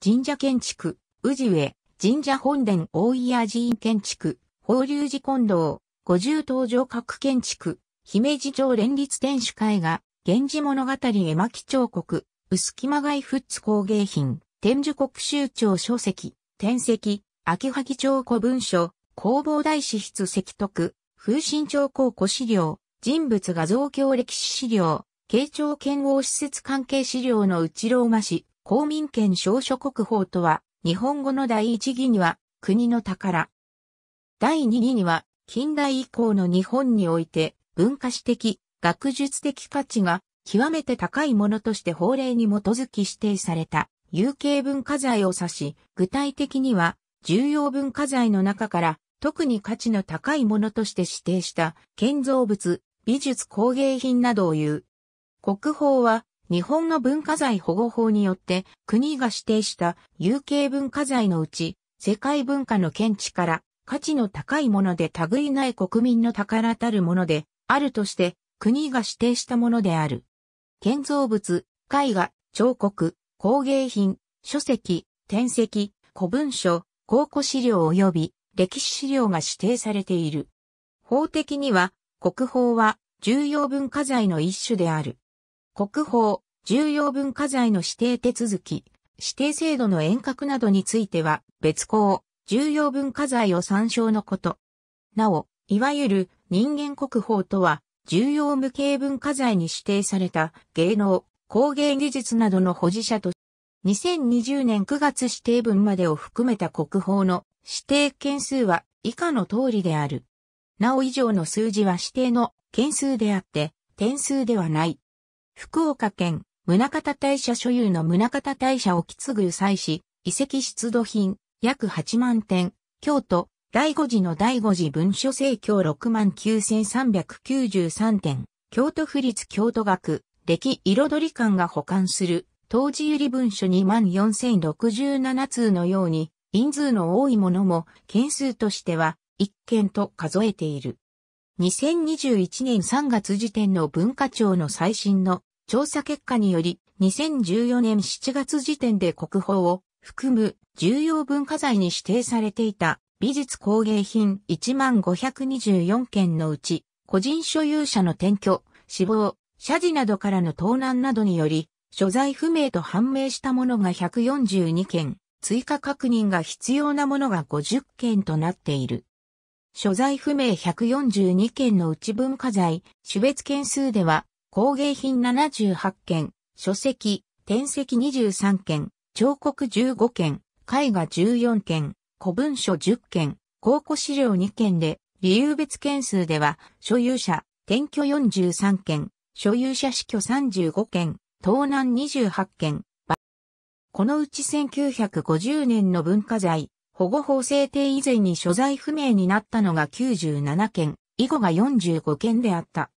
神社建築、宇治上、神社本殿大井屋寺院建築、法隆寺近道、五重登場各建築、姫路城連立天守会が、源氏物語絵巻彫刻、薄間貝富津工芸品、天寿国州庁書籍、天石、秋木町古文書、工房大師室石徳、風神町高古資料、人物画像教歴史資料、慶長剣王施設関係資料の内ローマ市、公民権証書国宝とは、日本語の第一義には、国の宝。第二義には、近代以降の日本において、文化史的、学術的価値が、極めて高いものとして法令に基づき指定された、有形文化財を指し、具体的には、重要文化財の中から、特に価値の高いものとして指定した、建造物、美術工芸品などを言う。国宝は、日本の文化財保護法によって国が指定した有形文化財のうち世界文化の見地から価値の高いもので類ない国民の宝たるものであるとして国が指定したものである。建造物、絵画、彫刻、工芸品、書籍、典籍、古文書、考古資料及び歴史資料が指定されている。法的には国宝は重要文化財の一種である。国宝、重要文化財の指定手続き、指定制度の遠隔などについては、別項、重要文化財を参照のこと。なお、いわゆる人間国宝とは、重要無形文化財に指定された芸能、工芸技術などの保持者と、2020年9月指定分までを含めた国宝の指定件数は以下の通りである。なお以上の数字は指定の件数であって、点数ではない。福岡県、宗方大社所有の宗方大社を継ぐ祭祀、遺跡出土品、約8万点、京都、第五次の第五次文書正協69,393点、京都府立京都学、歴彩り館が保管する、当時売り文書24,067通のように、人数の多いものも、件数としては、1件と数えている。2021年3月時点の文化庁の最新の調査結果により、2014年7月時点で国宝を含む重要文化財に指定されていた美術工芸品1 5 2 4件のうち、個人所有者の転居、死亡、謝辞などからの盗難などにより、所在不明と判明したものが142件、追加確認が必要なものが50件となっている。所在不明142件のうち文化財、種別件数では、工芸品78件、書籍、転籍23件、彫刻15件、絵画14件、古文書10件、考古資料2件で、理由別件数では、所有者、転居43件、所有者死去35件、盗難28件、このうち1950年の文化財、保護法制定以前に所在不明になったのが97件、以後が45件であった。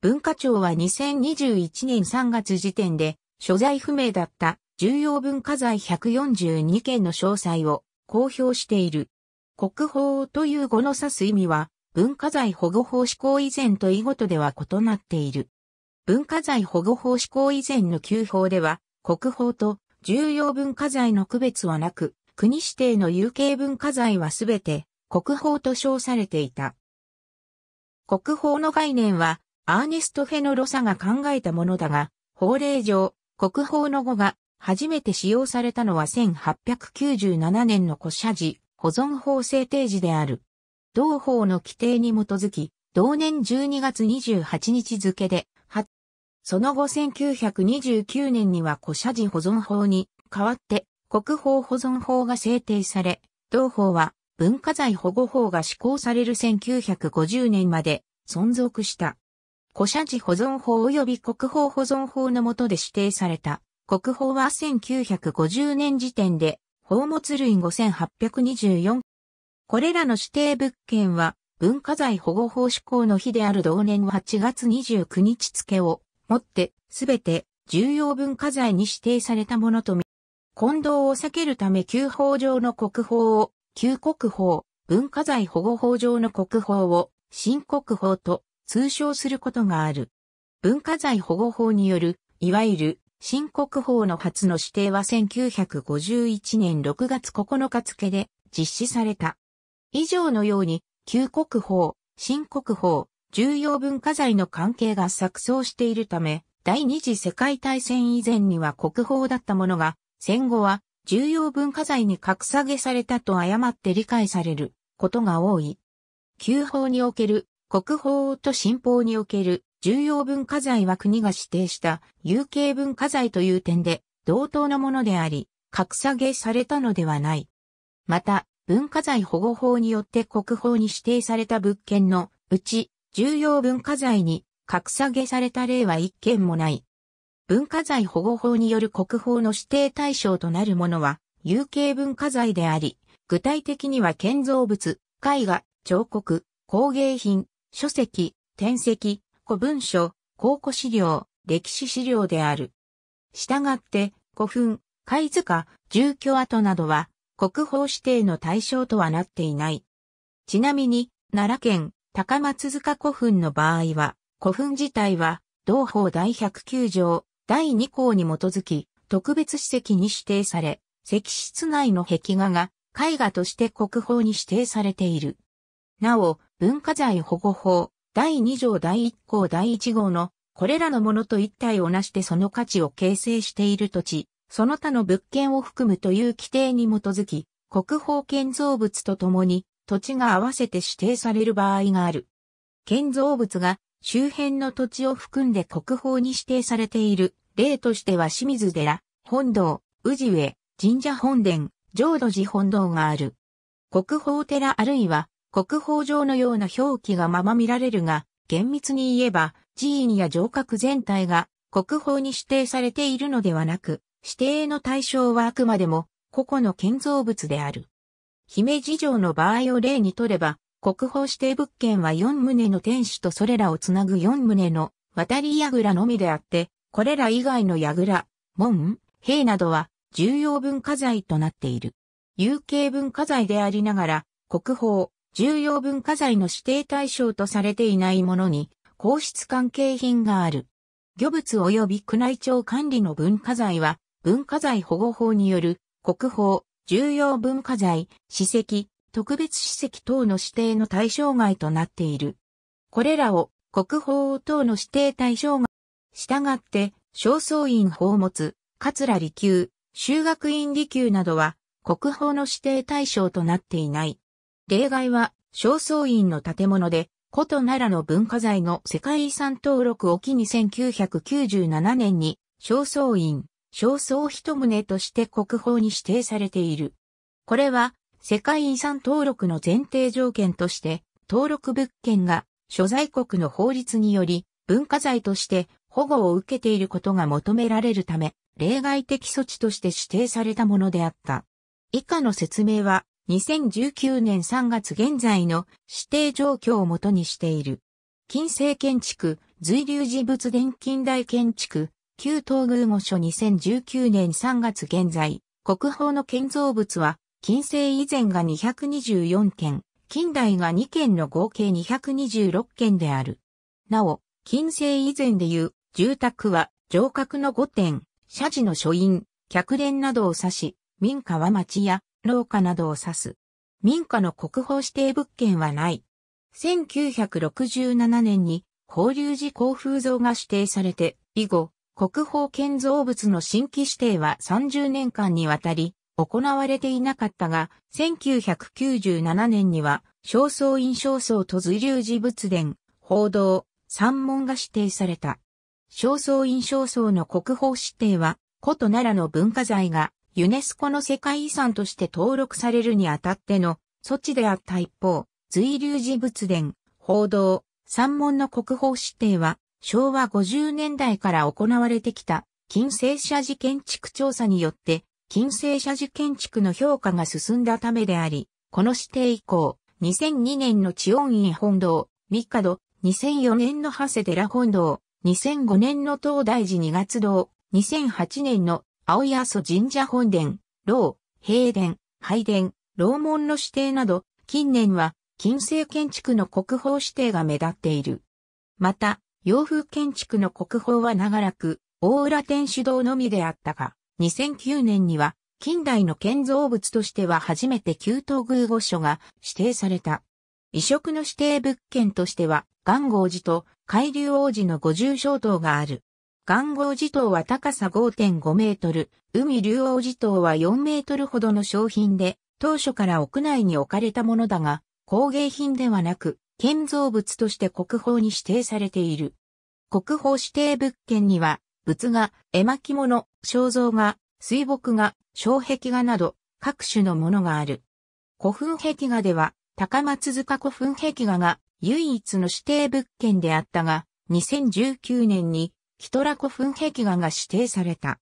文化庁は2021年3月時点で、所在不明だった重要文化財142件の詳細を公表している。国宝という語の指す意味は、文化財保護法施行以前と以後とでは異なっている。文化財保護法施行以前の旧法では、国宝と重要文化財の区別はなく、国指定の有形文化財はすべて国宝と称されていた。国宝の概念はアーネスト・フェノロサが考えたものだが、法令上、国宝の語が初めて使用されたのは1897年の古社寺保存法制定時である。同法の規定に基づき、同年12月28日付で、その後1929年には古社寺保存法に代わって国宝保存法が制定され、同法は文化財保護法が施行される1950年まで存続した。古社寺保存法及び国宝保存法の下で指定された。国宝は1950年時点で、宝物類5824。これらの指定物件は、文化財保護法施行の日である同年8月29日付をもって、すべて重要文化財に指定されたものとみ、混同を避けるため旧法上の国宝を、旧国宝、文化財保護法上の国宝を、新国宝と通称することがある。文化財保護法による、いわゆる新国法の初の指定は1951年6月9日付で実施された。以上のように、旧国法、新国法、重要文化財の関係が錯綜しているため、第二次世界大戦以前には国宝だったものが、戦後は重要文化財に格下げされたと誤って理解されることが多い。旧法における国宝と新法における重要文化財は国が指定した有形文化財という点で同等のものであり、格下げされたのではない。また、文化財保護法によって国宝に指定された物件のうち重要文化財に格下げされた例は一件もない。文化財保護法による国宝の指定対象となるものは有形文化財であり、具体的には建造物、絵画、彫刻、工芸品、書籍、転籍、古文書、考古資料、歴史資料である。したがって、古墳、貝塚、住居跡などは、国宝指定の対象とはなっていない。ちなみに、奈良県高松塚古墳の場合は、古墳自体は、同法第109条、第2項に基づき、特別史跡に指定され、石室内の壁画が絵画として国宝に指定されている。なお、文化財保護法、第2条第1項第1号の、これらのものと一体をなしてその価値を形成している土地、その他の物件を含むという規定に基づき、国宝建造物とともに、土地が合わせて指定される場合がある。建造物が周辺の土地を含んで国宝に指定されている例としては清水寺、本堂、宇治上、神社本殿、浄土寺本堂がある。国宝寺あるいは国宝上のような表記がまま見られるが、厳密に言えば、寺院や城郭全体が国宝に指定されているのではなく、指定の対象はあくまでも個々の建造物である。姫路城の場合を例にとれば、国宝指定物件は4棟の天守とそれらをつなぐ4棟の渡り櫓のみであって、これら以外の櫓、門、兵などは重要文化財となっている。有形文化財でありながら、国宝、重要文化財の指定対象とされていないものに、皇室関係品がある。漁物及び宮内庁管理の文化財は、文化財保護法による国宝、重要文化財、史跡、特別史跡等の指定の対象外となっている。これらを国宝等の指定対象外。したがって、正倉院宝物、桂離宮、修学院離宮などは国宝の指定対象となっていない。例外は、正倉院の建物で、古都奈良の文化財の世界遺産登録を機に1997年に、正倉院、正倉一棟として国宝に指定されている。これは、世界遺産登録の前提条件として、登録物件が所在国の法律により文化財として保護を受けていることが求められるため、例外的措置として指定されたものであった。以下の説明は2019年3月現在の指定状況をもとにしている。近世建築、随流寺仏殿近代建築、旧東宮御所2019年3月現在、国宝の建造物は、近世以前が224件、近代が2件の合計226件である。なお、近世以前でいう住宅は城郭の5点、社寺の書院、客殿などを指し、民家は町や廊下などを指す。民家の国宝指定物件はない。1967年に法隆寺興風像が指定されて、以後、国宝建造物の新規指定は30年間にわたり行われていなかったが、1997年には、正倉院正倉と随流寺仏殿、報道、三門が指定された。正倉院正倉の国宝指定は、古都奈良の文化財がユネスコの世界遺産として登録されるにあたっての措置であった一方、随流寺仏殿、報道、山門の国宝指定は昭和50年代から行われてきた近世社寺建築調査によって近世社寺建築の評価が進んだためであり、この指定以降、2002年の地音院本堂、三角、2004年の長谷寺本堂、2005年の東大寺二月堂、2008年の青阿蘇神社本殿、牢、平殿、拝殿、楼門の指定など、近年は近世建築の国宝指定が目立っている。また、洋風建築の国宝は長らく、大浦天主堂のみであったが、2009年には、近代の建造物としては初めて旧東宮御所が指定された。異色の指定物件としては、元号寺と海流王寺の五重商塔がある。岩合寺島は高さ5.5メートル、海竜王寺島は4メートルほどの商品で、当初から屋内に置かれたものだが、工芸品ではなく、建造物として国宝に指定されている。国宝指定物件には、仏画、絵巻物、肖像画、水墨画、障壁画など、各種のものがある。古墳壁画では、高松塚古墳壁画が唯一の指定物件であったが、2019年にヒトラ古墳壁画が指定された。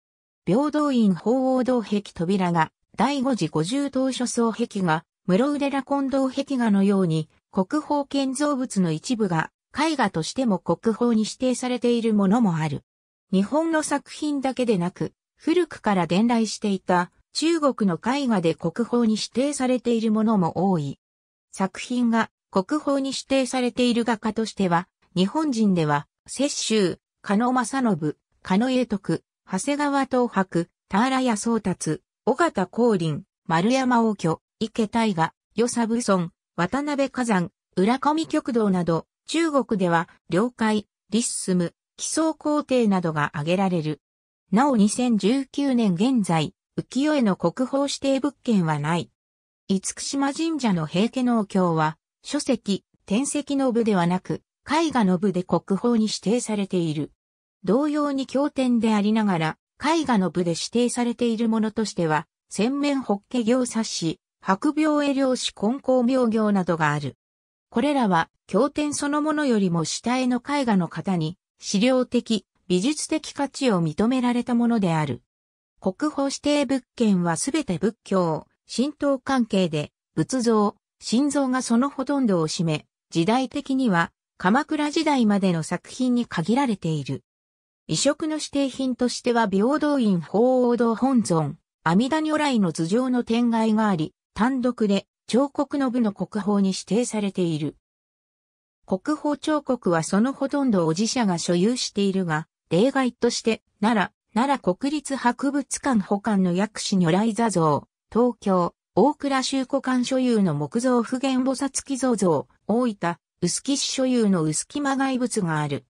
平等院鳳凰堂壁扉が、第五次五十塔書層壁画、室腕羅根堂壁画のように、国宝建造物の一部が、絵画としても国宝に指定されているものもある。日本の作品だけでなく、古くから伝来していた中国の絵画で国宝に指定されているものも多い。作品が国宝に指定されている画家としては、日本人では、雪舟、加野正信、加野英徳、長谷川東博、田原屋宗達、尾形光林、丸山王居、池大河、与佐武村、渡辺火山、浦上極道など、中国では、領海、リッスム、奇想皇帝などが挙げられる。なお2019年現在、浮世絵の国宝指定物件はない。五福島神社の平家農協は、書籍、天石の部ではなく、絵画の部で国宝に指定されている。同様に経典でありながら、絵画の部で指定されているものとしては、洗面ホッケ行冊子、白病絵漁師根高病行などがある。これらは、経典そのものよりも下絵の絵画の方に、資料的、美術的価値を認められたものである。国宝指定物件はすべて仏教、神道関係で、仏像、心臓がそのほとんどを占め、時代的には鎌倉時代までの作品に限られている。移植の指定品としては平等院鳳凰堂本尊、阿弥陀如来の頭上の天外があり、単独で彫刻の部の国宝に指定されている。国宝彫刻はそのほとんどを自社が所有しているが、例外として、奈良、奈良国立博物館保管の薬師如来座像、東京、大倉州古館所有の木造普賢菩薩寄贈像、大分、薄木市所有の薄木磨崖物がある。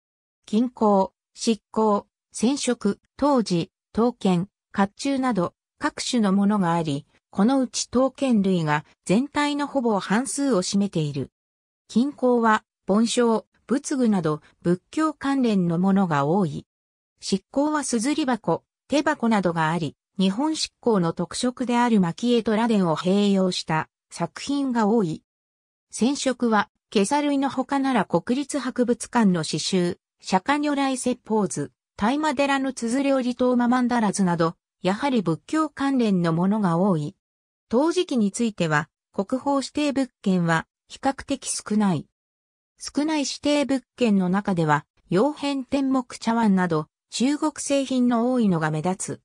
近郊、執行、染色、当時、刀剣、甲冑など各種のものがあり、このうち刀剣類が全体のほぼ半数を占めている。近郊は、盆章、仏具など仏教関連のものが多い。執行は硯箱、手箱などがあり、日本執行の特色である蒔絵と螺鈿を併用した作品が多い。染色はケサ類の他なら国立博物館の刺繍、釈迦如来説法図、大麻寺の綴りリママンダラズなど、やはり仏教関連のものが多い。陶磁器については、国宝指定物件は比較的少ない。少ない指定物件の中では、洋変天目茶碗など、中国製品の多いのが目立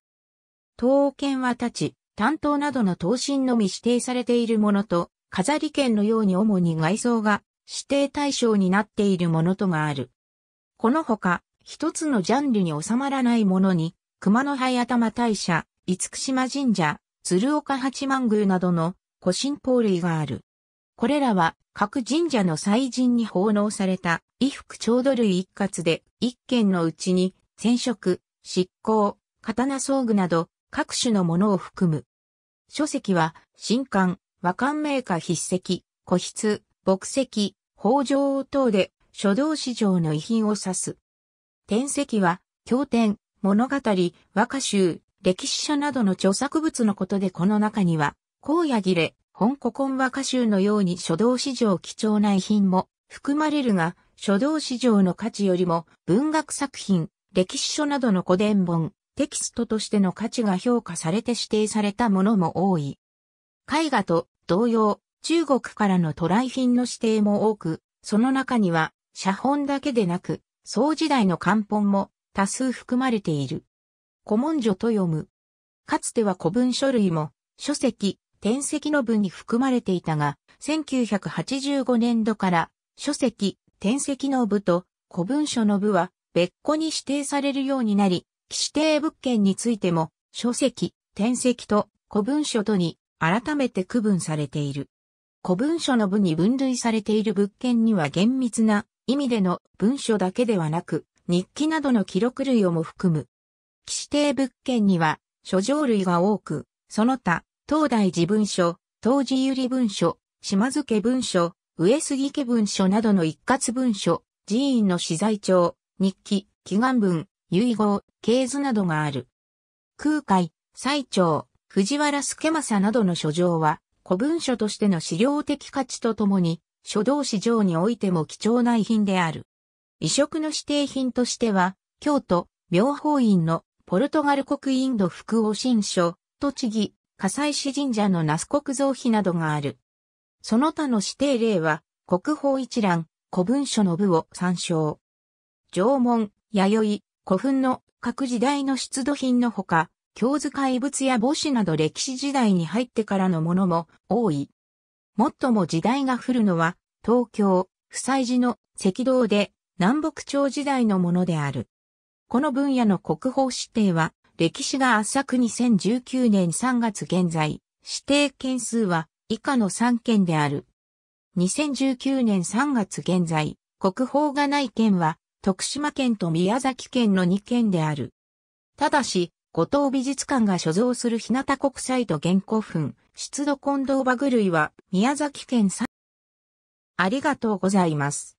つ。刀剣は立ち、担当などの刀身のみ指定されているものと、飾り剣のように主に外装が指定対象になっているものとがある。このほか、一つのジャンルに収まらないものに、熊野灰頭大社、厳島神社、鶴岡八幡宮などの古神宝類がある。これらは各神社の祭神に奉納された衣服調度類一括で一件のうちに染色、執行、刀装具など各種のものを含む。書籍は新刊、和漢名家筆跡、古筆、木石、北条等で書道史上の遺品を指す。天籍は、経典、物語、和歌集、歴史書などの著作物のことでこの中には、荒野切れ、本古今和歌集のように書道史上貴重な遺品も含まれるが、書道史上の価値よりも文学作品、歴史書などの古伝本、テキストとしての価値が評価されて指定されたものも多い。絵画と同様、中国からの渡来品の指定も多く、その中には、写本だけでなく、宋時代の漢本も多数含まれている。古文書と読む。かつては古文書類も、書籍、転籍の文に含まれていたが、1985年度から、書籍、転籍の部と古文書の部は別個に指定されるようになり、指定物件についても、書籍、転籍と古文書とに改めて区分されている。古文書の部に分類されている物件には厳密な意味での文書だけではなく、日記などの記録類をも含む。指定物件には、諸状類が多く、その他、東大寺文書、東寺百合文書、島津家文書、上杉家文書などの一括文書、寺院の資材帳、日記、祈願文、遺言、経図などがある。空海、最長、藤原助政などの書状は、古文書としての資料的価値とともに、書道史上においても貴重な遺品である。移植の指定品としては、京都、妙法院のポルトガル国インド福王新書、栃木、火災市神社の那須国造碑などがある。その他の指定例は、国宝一覧、古文書の部を参照。縄文、弥生、古墳の各時代の出土品のほか、京図怪物や墓誌など歴史時代に入ってからのものも多い。もっとも時代が降るのは、東京、不祭寺の赤道で南北朝時代のものである。この分野の国宝指定は、歴史が圧搾2019年3月現在、指定件数は以下の3件である。2019年3月現在、国宝がない件は、徳島県と宮崎県の2件である。ただし、五島美術館が所蔵する日向国際と原稿墳、出土近藤バグ類は宮崎県さありがとうございます。